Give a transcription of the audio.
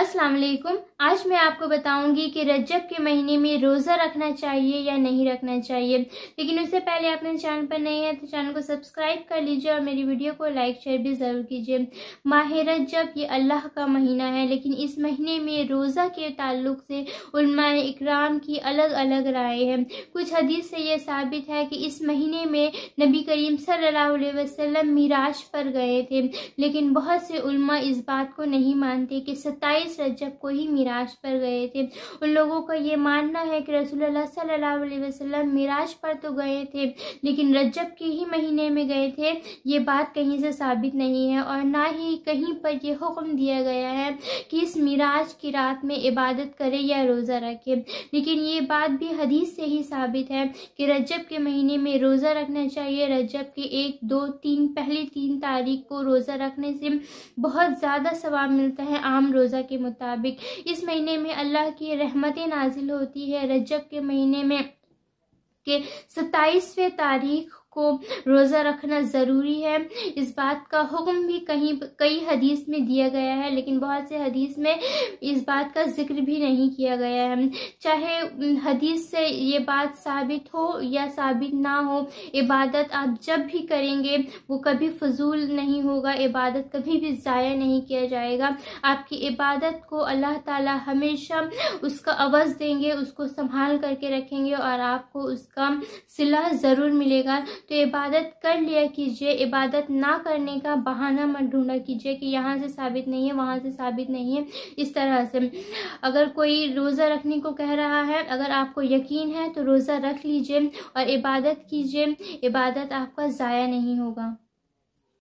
अस्सलाम वालेकुम आज मैं आपको बताऊंगी कि रजब के महीने में रोज़ा रखना चाहिए या नहीं रखना चाहिए लेकिन उससे पहले आपने चैनल पर नहीं है तो चैनल को सब्सक्राइब कर लीजिए और मेरी वीडियो को लाइक शेयर भी ज़रूर कीजिए माह रजब ये अल्लाह का महीना है लेकिन इस महीने में रोज़ा के ताल्लुक से इकराम की अलग अलग राय है कुछ हदीस से यह साबित है कि इस महीने में नबी करीम सल वसलम मीराज पर गए थे लेकिन बहुत से उलमा इस बात को नहीं मानते कि सत्ताईस बाईस रजब को ही मिराज पर गए थे उन लोगों का ये मानना है कि रसूल सल्लल्लाहु अलैहि वसल्लम मिराज पर तो गए थे लेकिन रजब के ही महीने में गए थे ये बात कहीं से साबित नहीं है और ना ही कहीं पर यह हुक्म दिया गया है कि इस मिराज की रात में इबादत करे या रोज़ा रखे लेकिन ये बात भी हदीस से ही साबित है कि रजब के महीने में रोज़ा रखना चाहिए रजब के एक दो तीन पहली तीन तारीख को रोज़ा रखने से बहुत ज़्यादा सवाब मिलता है आम रोज़ा के के मुताबिक इस महीने में अल्लाह की रहमतें नाजिल होती है रजब के महीने में के सत्ताईसवें तारीख को रोज़ा रखना ज़रूरी है इस बात का हुक्म भी कहीं कई हदीस में दिया गया है लेकिन बहुत से हदीस में इस बात का जिक्र भी नहीं किया गया है चाहे हदीस से ये बात साबित हो या साबित ना हो इबादत आप जब भी करेंगे वो कभी फजूल नहीं होगा इबादत कभी भी ज़ाया नहीं किया जाएगा आपकी इबादत को अल्लाह ताला हमेशा उसका अवज़ देंगे उसको संभाल करके रखेंगे और आपको उसका सिला ज़रूर मिलेगा तो इबादत कर लिया कीजिए इबादत ना करने का बहाना मत ढूंढा कीजिए कि यहाँ से साबित नहीं है वहाँ से साबित नहीं है इस तरह से अगर कोई रोज़ा रखने को कह रहा है अगर आपको यकीन है तो रोज़ा रख लीजिए और इबादत कीजिए इबादत आपका ज़ाया नहीं होगा